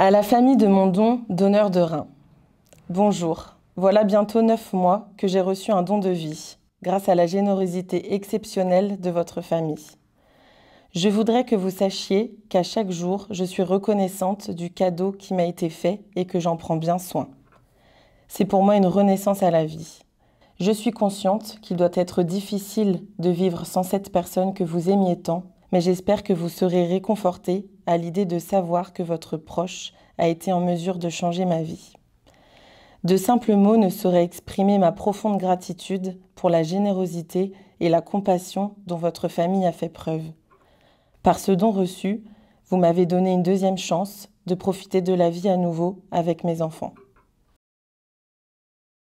À la famille de mon don, d'honneur de rein. Bonjour. Voilà bientôt neuf mois que j'ai reçu un don de vie, grâce à la générosité exceptionnelle de votre famille. Je voudrais que vous sachiez qu'à chaque jour, je suis reconnaissante du cadeau qui m'a été fait et que j'en prends bien soin. C'est pour moi une renaissance à la vie. Je suis consciente qu'il doit être difficile de vivre sans cette personne que vous aimiez tant mais j'espère que vous serez réconforté à l'idée de savoir que votre proche a été en mesure de changer ma vie. De simples mots ne sauraient exprimer ma profonde gratitude pour la générosité et la compassion dont votre famille a fait preuve. Par ce don reçu, vous m'avez donné une deuxième chance de profiter de la vie à nouveau avec mes enfants.